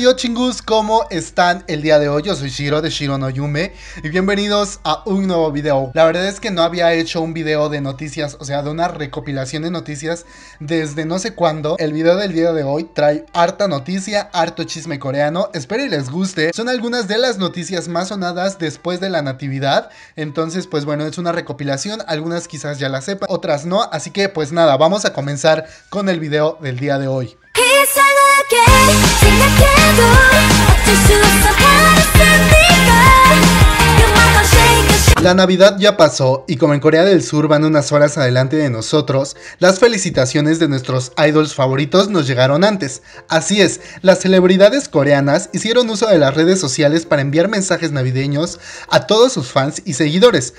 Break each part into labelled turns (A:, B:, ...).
A: yo chingus, ¿cómo están el día de hoy? Yo soy Shiro de Shiro no y bienvenidos a un nuevo video. La verdad es que no había hecho un video de noticias, o sea, de una recopilación de noticias desde no sé cuándo. El video del día de hoy trae harta noticia, harto chisme coreano, espero y les guste. Son algunas de las noticias más sonadas después de la natividad, entonces pues bueno, es una recopilación, algunas quizás ya la sepan, otras no, así que pues nada, vamos a comenzar con el video del día de hoy. ¿Qué? La Navidad ya pasó y como en Corea del Sur van unas horas adelante de nosotros, las felicitaciones de nuestros idols favoritos nos llegaron antes. Así es, las celebridades coreanas hicieron uso de las redes sociales para enviar mensajes navideños a todos sus fans y seguidores.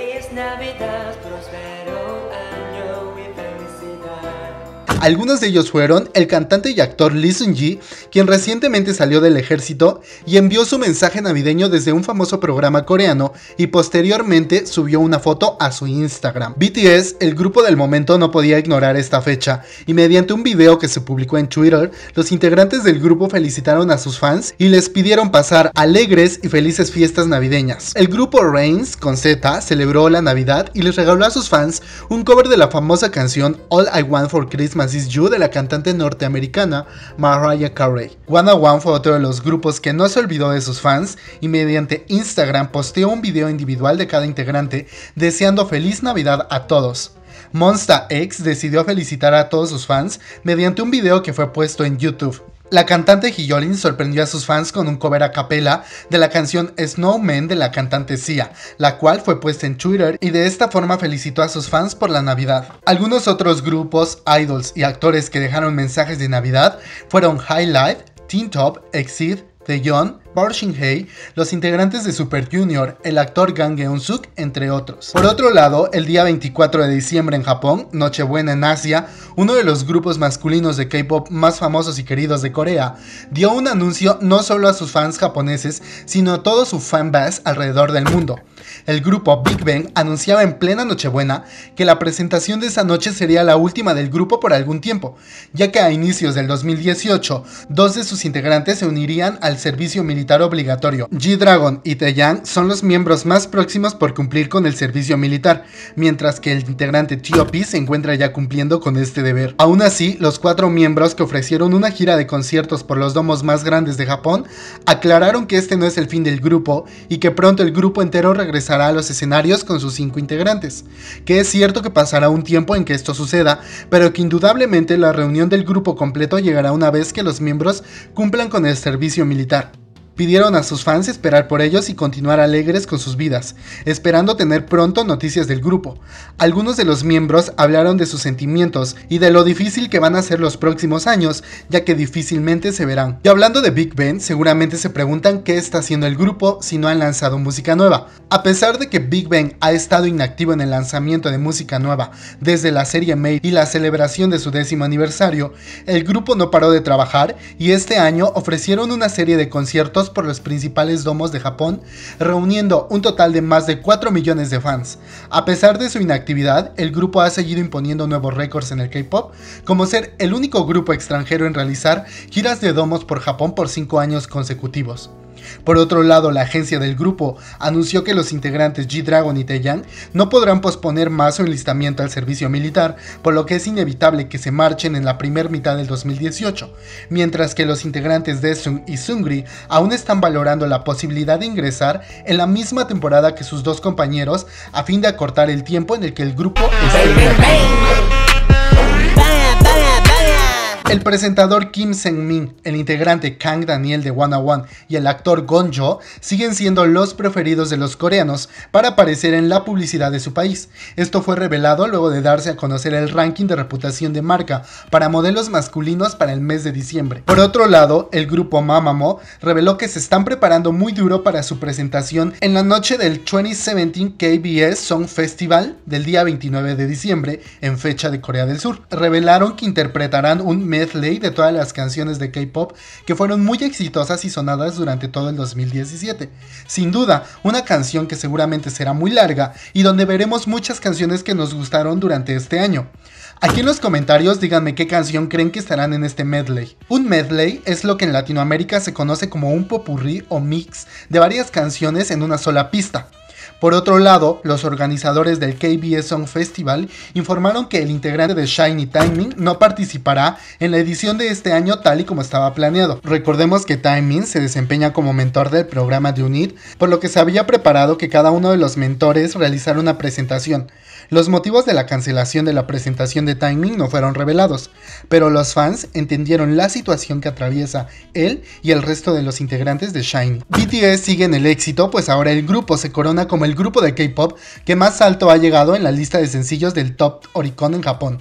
A: Feliz Navidad, prospero año y felicidad. Algunos de ellos fueron el cantante y actor Lee sun ji quien recientemente salió del ejército y envió su mensaje navideño desde un famoso programa coreano y posteriormente subió una foto a su Instagram. BTS, el grupo del momento, no podía ignorar esta fecha y mediante un video que se publicó en Twitter, los integrantes del grupo felicitaron a sus fans y les pidieron pasar alegres y felices fiestas navideñas. El grupo Reigns con Z celebró la Navidad y les regaló a sus fans un cover de la famosa canción All I Want for Christmas de la cantante norteamericana Mariah Carey. Wanna One fue otro de los grupos que no se olvidó de sus fans y mediante Instagram posteó un video individual de cada integrante deseando feliz Navidad a todos. Monsta X decidió felicitar a todos sus fans mediante un video que fue puesto en YouTube. La cantante Hiyolin sorprendió a sus fans con un cover a capella de la canción Snowman de la cantante Sia, la cual fue puesta en Twitter y de esta forma felicitó a sus fans por la Navidad. Algunos otros grupos, idols y actores que dejaron mensajes de Navidad fueron Highlight, Teen Top, Exit, The Young, Park Shin-hye, los integrantes de Super Junior, el actor Gang Eun-suk, entre otros. Por otro lado, el día 24 de diciembre en Japón, Nochebuena en Asia, uno de los grupos masculinos de K-pop más famosos y queridos de Corea, dio un anuncio no solo a sus fans japoneses, sino a todo su fanbase alrededor del mundo. El grupo Big Bang anunciaba en plena Nochebuena que la presentación de esa noche sería la última del grupo por algún tiempo, ya que a inicios del 2018, dos de sus integrantes se unirían al servicio militar militar obligatorio. G-Dragon y Taeyang son los miembros más próximos por cumplir con el servicio militar, mientras que el integrante TOP se encuentra ya cumpliendo con este deber. Aún así, los cuatro miembros que ofrecieron una gira de conciertos por los domos más grandes de Japón aclararon que este no es el fin del grupo y que pronto el grupo entero regresará a los escenarios con sus cinco integrantes. Que es cierto que pasará un tiempo en que esto suceda, pero que indudablemente la reunión del grupo completo llegará una vez que los miembros cumplan con el servicio militar. Pidieron a sus fans esperar por ellos y continuar alegres con sus vidas, esperando tener pronto noticias del grupo. Algunos de los miembros hablaron de sus sentimientos y de lo difícil que van a ser los próximos años, ya que difícilmente se verán. Y hablando de Big Ben, seguramente se preguntan qué está haciendo el grupo si no han lanzado música nueva. A pesar de que Big Ben ha estado inactivo en el lanzamiento de música nueva desde la serie Made y la celebración de su décimo aniversario, el grupo no paró de trabajar y este año ofrecieron una serie de conciertos por los principales domos de Japón, reuniendo un total de más de 4 millones de fans. A pesar de su inactividad, el grupo ha seguido imponiendo nuevos récords en el K-pop, como ser el único grupo extranjero en realizar giras de domos por Japón por 5 años consecutivos. Por otro lado, la agencia del grupo anunció que los integrantes G-Dragon y Taeyang no podrán posponer más su enlistamiento al servicio militar, por lo que es inevitable que se marchen en la primera mitad del 2018, mientras que los integrantes de y Sungri aún están valorando la posibilidad de ingresar en la misma temporada que sus dos compañeros a fin de acortar el tiempo en el que el grupo el presentador Kim Seung-min, el integrante Kang Daniel de One One y el actor Gon Jo siguen siendo los preferidos de los coreanos para aparecer en la publicidad de su país. Esto fue revelado luego de darse a conocer el ranking de reputación de marca para modelos masculinos para el mes de diciembre. Por otro lado, el grupo Mamamo reveló que se están preparando muy duro para su presentación en la noche del 2017 KBS Song Festival del día 29 de diciembre en fecha de Corea del Sur. Revelaron que interpretarán un medley de todas las canciones de K-pop que fueron muy exitosas y sonadas durante todo el 2017. Sin duda, una canción que seguramente será muy larga y donde veremos muchas canciones que nos gustaron durante este año. Aquí en los comentarios díganme qué canción creen que estarán en este medley. Un medley es lo que en Latinoamérica se conoce como un popurrí o mix de varias canciones en una sola pista. Por otro lado, los organizadores del KBS Song Festival informaron que el integrante de Shiny Timing no participará en la edición de este año tal y como estaba planeado. Recordemos que Timing se desempeña como mentor del programa de UNIT, por lo que se había preparado que cada uno de los mentores realizara una presentación. Los motivos de la cancelación de la presentación de Timing no fueron revelados, pero los fans entendieron la situación que atraviesa él y el resto de los integrantes de Shiny. BTS sigue en el éxito, pues ahora el grupo se corona como el grupo de K-pop que más alto ha llegado en la lista de sencillos del Top Oricon en Japón.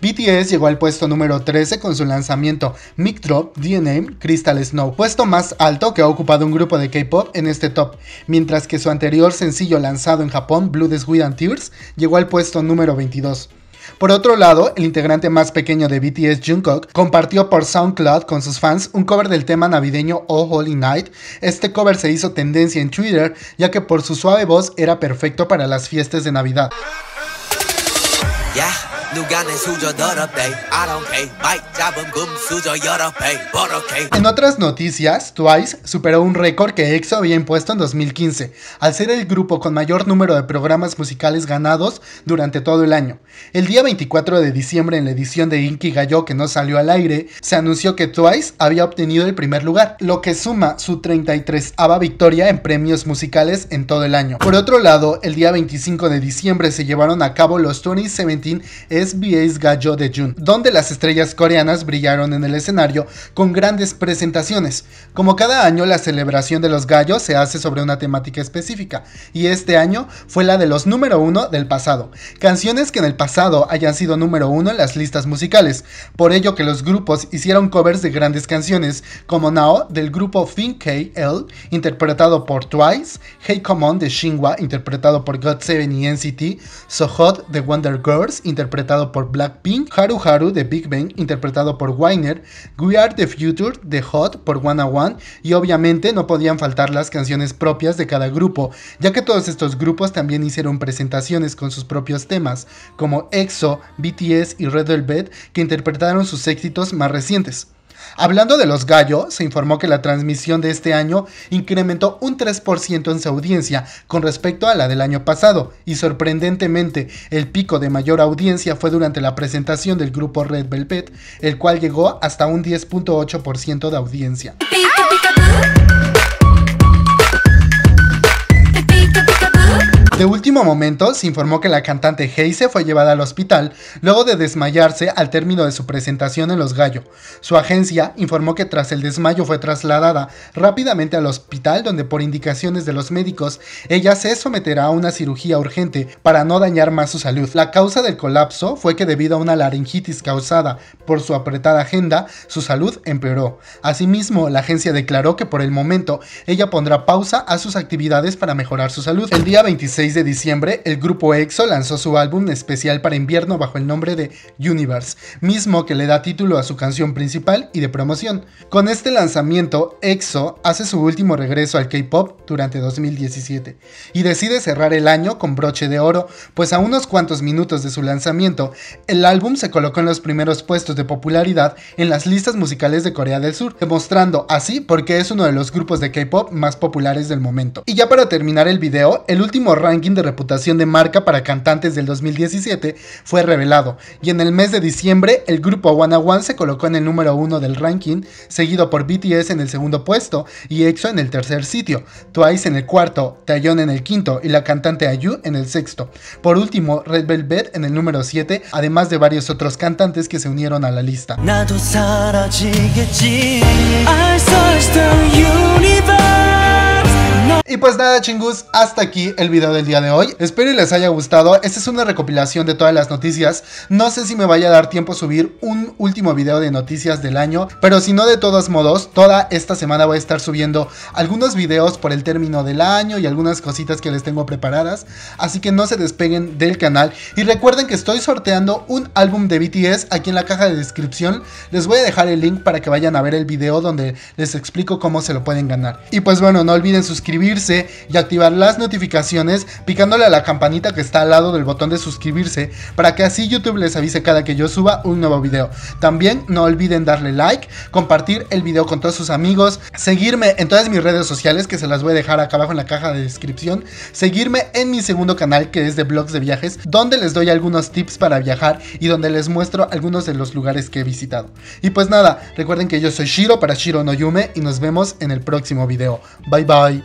A: BTS llegó al puesto número 13 con su lanzamiento Mic Drop DNA Crystal Snow, puesto más alto que ha ocupado un grupo de K-pop en este top, mientras que su anterior sencillo lanzado en Japón, Blue sweet and Tears, llegó al puesto número 22. Por otro lado, el integrante más pequeño de BTS, Jungkook, compartió por SoundCloud con sus fans un cover del tema navideño Oh Holy Night. Este cover se hizo tendencia en Twitter, ya que por su suave voz era perfecto para las fiestas de Navidad. En otras noticias, Twice superó un récord que EXO había impuesto en 2015, al ser el grupo con mayor número de programas musicales ganados durante todo el año. El día 24 de diciembre, en la edición de Inky Gallo que no salió al aire, se anunció que Twice había obtenido el primer lugar, lo que suma su 33 ava victoria en premios musicales en todo el año. Por otro lado, el día 25 de diciembre se llevaron a cabo los 2017 SBA's Gallo de Jun, donde las estrellas coreanas brillaron en el escenario con grandes presentaciones. Como cada año, la celebración de los gallos se hace sobre una temática específica, y este año fue la de los número uno del pasado, canciones que en el pasado hayan sido número uno en las listas musicales, por ello que los grupos hicieron covers de grandes canciones, como Nao del grupo K.L, interpretado por Twice, Hey Come On de Shinhwa interpretado por God7 y NCT, So Hot de Wonder Girls, interpretado interpretado por Blackpink, Haru Haru de Big Bang, interpretado por Winer, We Are the Future de Hot por Wanna One y obviamente no podían faltar las canciones propias de cada grupo, ya que todos estos grupos también hicieron presentaciones con sus propios temas, como EXO, BTS y Red Velvet, que interpretaron sus éxitos más recientes. Hablando de los gallos, se informó que la transmisión de este año incrementó un 3% en su audiencia con respecto a la del año pasado y sorprendentemente el pico de mayor audiencia fue durante la presentación del grupo Red Velvet, el cual llegó hasta un 10.8% de audiencia. De último momento, se informó que la cantante Heise fue llevada al hospital luego de desmayarse al término de su presentación en Los Gallo. Su agencia informó que tras el desmayo fue trasladada rápidamente al hospital donde por indicaciones de los médicos ella se someterá a una cirugía urgente para no dañar más su salud. La causa del colapso fue que debido a una laringitis causada por su apretada agenda, su salud empeoró. Asimismo, la agencia declaró que por el momento ella pondrá pausa a sus actividades para mejorar su salud. El día 26 de diciembre, el grupo EXO lanzó su álbum especial para invierno bajo el nombre de Universe, mismo que le da título a su canción principal y de promoción. Con este lanzamiento, EXO hace su último regreso al K-Pop durante 2017 y decide cerrar el año con broche de oro, pues a unos cuantos minutos de su lanzamiento, el álbum se colocó en los primeros puestos de popularidad en las listas musicales de Corea del Sur, demostrando así por qué es uno de los grupos de K-Pop más populares del momento. Y ya para terminar el video, el último ranking de reputación de marca para cantantes del 2017 fue revelado, y en el mes de diciembre el grupo Wanna One se colocó en el número uno del ranking, seguido por BTS en el segundo puesto y EXO en el tercer sitio, Twice en el cuarto, Taeyong en el quinto y la cantante Ayu en el sexto. Por último, Red Velvet en el número 7, además de varios otros cantantes que se unieron a la lista. Y pues nada, chingus, hasta aquí el video del día de hoy. Espero les haya gustado. Esta es una recopilación de todas las noticias. No sé si me vaya a dar tiempo a subir un último video de noticias del año, pero si no, de todos modos, toda esta semana voy a estar subiendo algunos videos por el término del año y algunas cositas que les tengo preparadas. Así que no se despeguen del canal. Y recuerden que estoy sorteando un álbum de BTS aquí en la caja de descripción. Les voy a dejar el link para que vayan a ver el video donde les explico cómo se lo pueden ganar. Y pues bueno, no olviden suscribirse y activar las notificaciones picándole a la campanita que está al lado del botón de suscribirse para que así YouTube les avise cada que yo suba un nuevo video. También no olviden darle like, compartir el video con todos sus amigos, seguirme en todas mis redes sociales que se las voy a dejar acá abajo en la caja de descripción, seguirme en mi segundo canal que es de blogs de viajes donde les doy algunos tips para viajar y donde les muestro algunos de los lugares que he visitado. Y pues nada, recuerden que yo soy Shiro para Shiro no Yume y nos vemos en el próximo video. Bye bye.